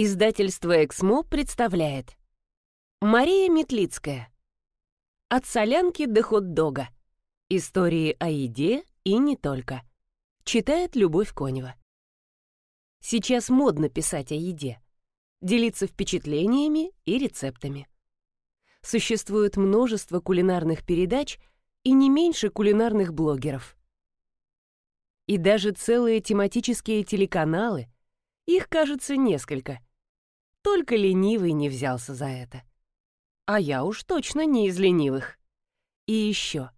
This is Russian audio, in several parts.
Издательство «Эксмо» представляет Мария Метлицкая От солянки до хот-дога Истории о еде и не только Читает Любовь Конева Сейчас модно писать о еде, делиться впечатлениями и рецептами. Существует множество кулинарных передач и не меньше кулинарных блогеров. И даже целые тематические телеканалы, их, кажется, несколько – только ленивый не взялся за это. А я уж точно не из ленивых. И еще.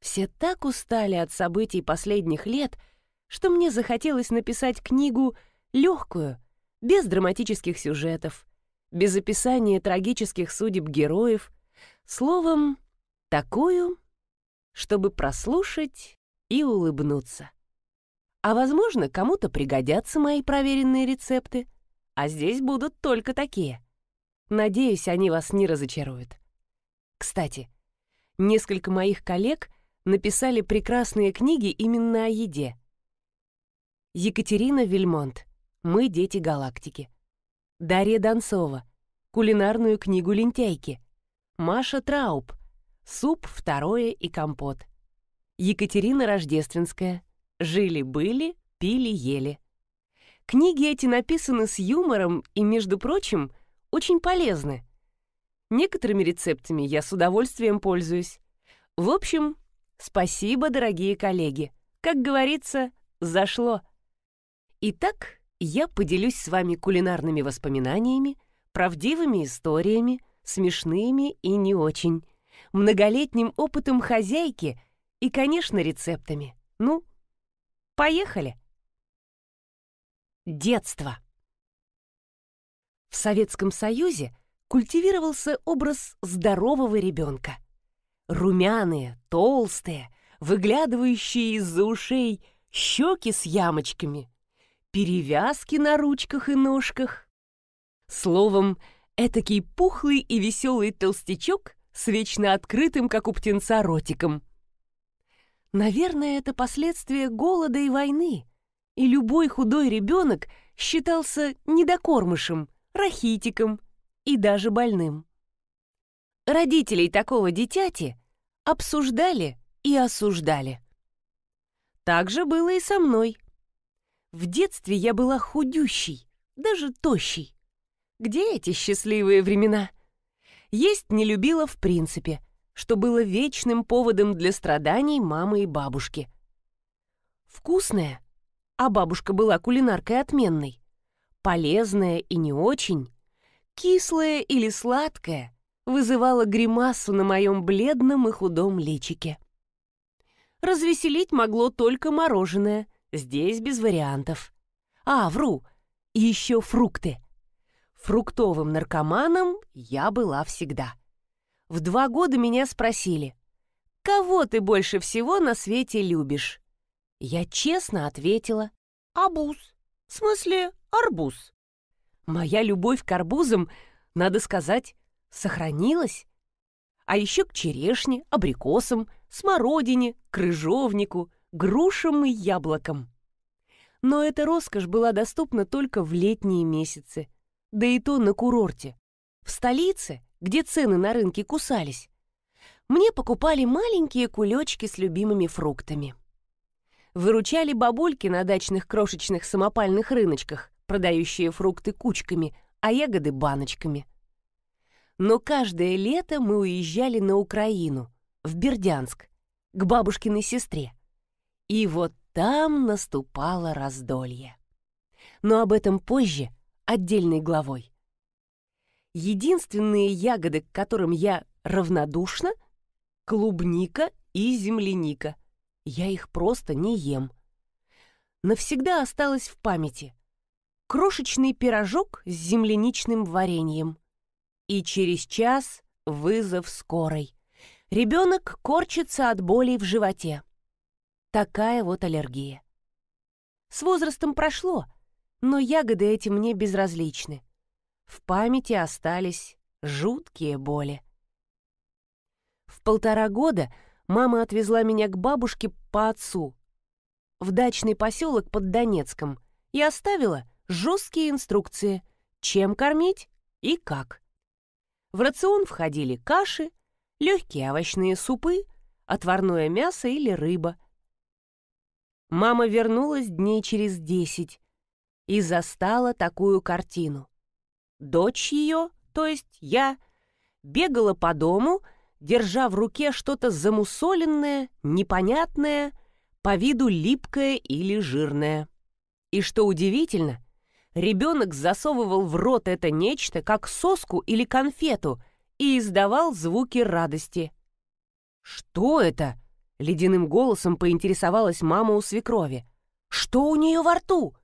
Все так устали от событий последних лет, что мне захотелось написать книгу легкую, без драматических сюжетов, без описания трагических судеб героев, словом, такую, чтобы прослушать и улыбнуться. А возможно, кому-то пригодятся мои проверенные рецепты — а здесь будут только такие. Надеюсь, они вас не разочаруют. Кстати, несколько моих коллег написали прекрасные книги именно о еде. Екатерина Вильмонт «Мы дети галактики». Дарья Донцова «Кулинарную книгу лентяйки». Маша Трауб «Суп, второе и компот». Екатерина Рождественская «Жили-были, пили-ели». Книги эти написаны с юмором и, между прочим, очень полезны. Некоторыми рецептами я с удовольствием пользуюсь. В общем, спасибо, дорогие коллеги. Как говорится, зашло. Итак, я поделюсь с вами кулинарными воспоминаниями, правдивыми историями, смешными и не очень, многолетним опытом хозяйки и, конечно, рецептами. Ну, поехали! Детство. В Советском Союзе культивировался образ здорового ребенка. Румяные, толстые, выглядывающие из-за ушей щеки с ямочками, перевязки на ручках и ножках. Словом, этакий пухлый и веселый толстячок с вечно открытым, как у птенца, ротиком. Наверное, это последствия голода и войны — и любой худой ребенок считался недокормышем, рахитиком и даже больным. Родителей такого дитяти обсуждали и осуждали. Так же было и со мной. В детстве я была худющей, даже тощей. Где эти счастливые времена? Есть не любила в принципе, что было вечным поводом для страданий мамы и бабушки. Вкусное а бабушка была кулинаркой отменной. полезная и не очень, кислая или сладкая вызывала гримасу на моем бледном и худом личике. Развеселить могло только мороженое, здесь без вариантов. А, вру, еще фрукты. Фруктовым наркоманом я была всегда. В два года меня спросили, «Кого ты больше всего на свете любишь?» Я честно ответила «Абуз». В смысле, арбуз. Моя любовь к арбузам, надо сказать, сохранилась. А еще к черешне, абрикосам, смородине, крыжовнику, грушам и яблокам. Но эта роскошь была доступна только в летние месяцы, да и то на курорте. В столице, где цены на рынке кусались, мне покупали маленькие кулечки с любимыми фруктами выручали бабульки на дачных крошечных самопальных рыночках, продающие фрукты кучками, а ягоды баночками. Но каждое лето мы уезжали на Украину, в Бердянск, к бабушкиной сестре. И вот там наступало раздолье. Но об этом позже, отдельной главой. Единственные ягоды, к которым я равнодушна — клубника и земляника — я их просто не ем. Навсегда осталось в памяти. Крошечный пирожок с земляничным вареньем. И через час вызов скорой. Ребенок корчится от боли в животе. Такая вот аллергия. С возрастом прошло, но ягоды эти мне безразличны. В памяти остались жуткие боли. В полтора года мама отвезла меня к бабушке по отцу в дачный поселок под Донецком и оставила жесткие инструкции, чем кормить и как. В рацион входили каши, легкие овощные супы, отварное мясо или рыба. Мама вернулась дней через десять и застала такую картину. Дочь ее, то есть я, бегала по дому держа в руке что-то замусоленное, непонятное, по виду липкое или жирное. И что удивительно, ребенок засовывал в рот это нечто, как соску или конфету, и издавал звуки радости. «Что это?» — ледяным голосом поинтересовалась мама у свекрови. «Что у нее во рту?»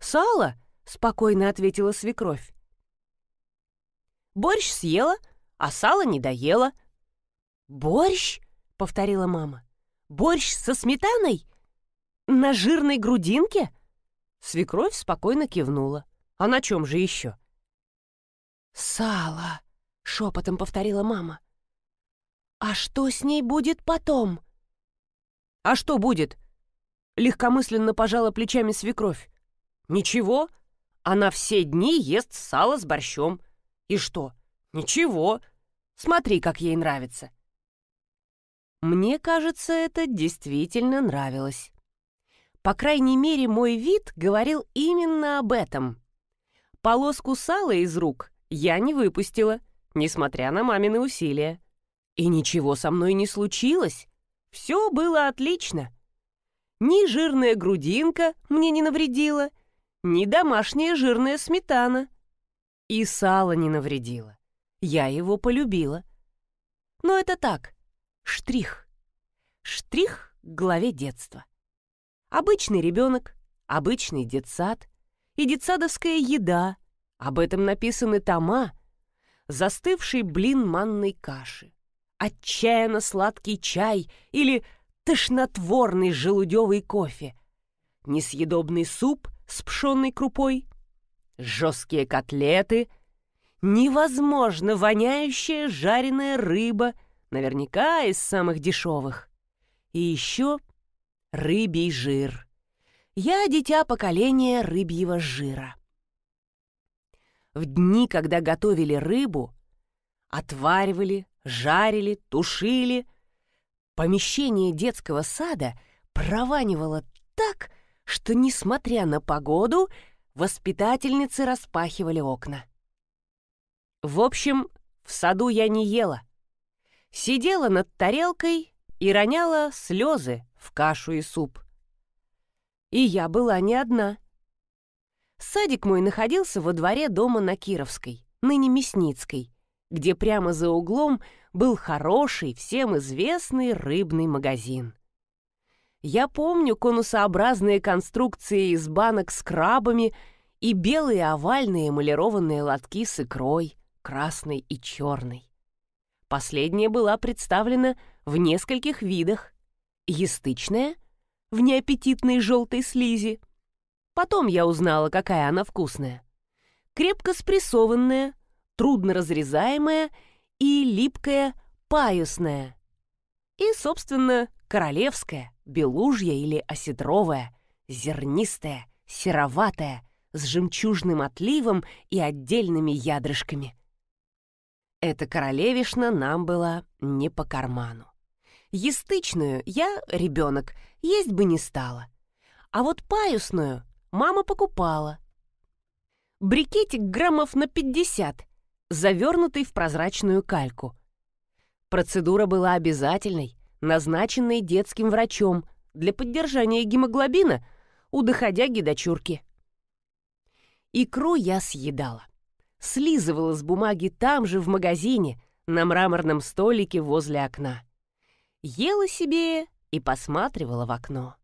«Сало», — спокойно ответила свекровь. «Борщ съела, а сало не доела». «Борщ?» — повторила мама. «Борщ со сметаной? На жирной грудинке?» Свекровь спокойно кивнула. «А на чем же еще?» «Сало!» — шепотом повторила мама. «А что с ней будет потом?» «А что будет?» Легкомысленно пожала плечами свекровь. «Ничего. Она все дни ест сало с борщом. И что? Ничего. Смотри, как ей нравится». Мне кажется, это действительно нравилось. По крайней мере, мой вид говорил именно об этом. Полоску сала из рук я не выпустила, несмотря на мамины усилия. И ничего со мной не случилось. Все было отлично. Ни жирная грудинка мне не навредила, ни домашняя жирная сметана. И сало не навредило. Я его полюбила. Но это так, штрих. Штрих к главе детства. Обычный ребенок, обычный детсад и детсадовская еда. Об этом написаны тома. Застывший блин манной каши, отчаянно сладкий чай или тошнотворный желудевый кофе, несъедобный суп с пшенной крупой, жесткие котлеты — невозможно воняющая жареная рыба, наверняка из самых дешевых. И еще рыбий жир. Я дитя поколения рыбьего жира. В дни, когда готовили рыбу, отваривали, жарили, тушили, помещение детского сада прованивало так, что, несмотря на погоду, воспитательницы распахивали окна. В общем, в саду я не ела. Сидела над тарелкой и роняла слезы в кашу и суп. И я была не одна. Садик мой находился во дворе дома на Кировской, ныне Мясницкой, где прямо за углом был хороший, всем известный рыбный магазин. Я помню конусообразные конструкции из банок с крабами и белые овальные эмалированные лотки с икрой красной и черной. Последняя была представлена в нескольких видах. Ястычная — в неаппетитной желтой слизи. Потом я узнала, какая она вкусная. Крепко спрессованная, трудно разрезаемая и липкая паюсная. И, собственно, королевская, белужья или оседровая, зернистая, сероватая, с жемчужным отливом и отдельными ядрышками. Эта королевишна нам была не по карману. Естычную я, ребенок, есть бы не стала. А вот паюсную мама покупала. Брикетик граммов на 50, завернутый в прозрачную кальку. Процедура была обязательной, назначенной детским врачом для поддержания гемоглобина у доходяги дочурки. Икру я съедала слизывала с бумаги там же, в магазине, на мраморном столике возле окна. Ела себе и посматривала в окно.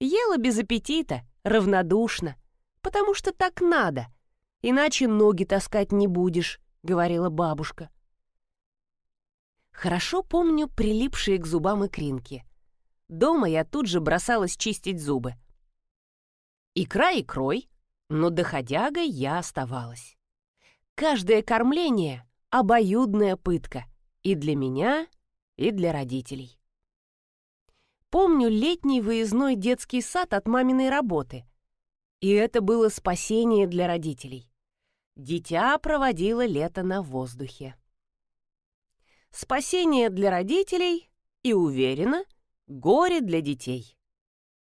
Ела без аппетита, равнодушно, потому что так надо, иначе ноги таскать не будешь, говорила бабушка. Хорошо помню прилипшие к зубам икринки. Дома я тут же бросалась чистить зубы. Икра крой, но доходягой я оставалась. Каждое кормление — обоюдная пытка. И для меня, и для родителей. Помню летний выездной детский сад от маминой работы. И это было спасение для родителей. Дитя проводило лето на воздухе. Спасение для родителей и, уверена, горе для детей.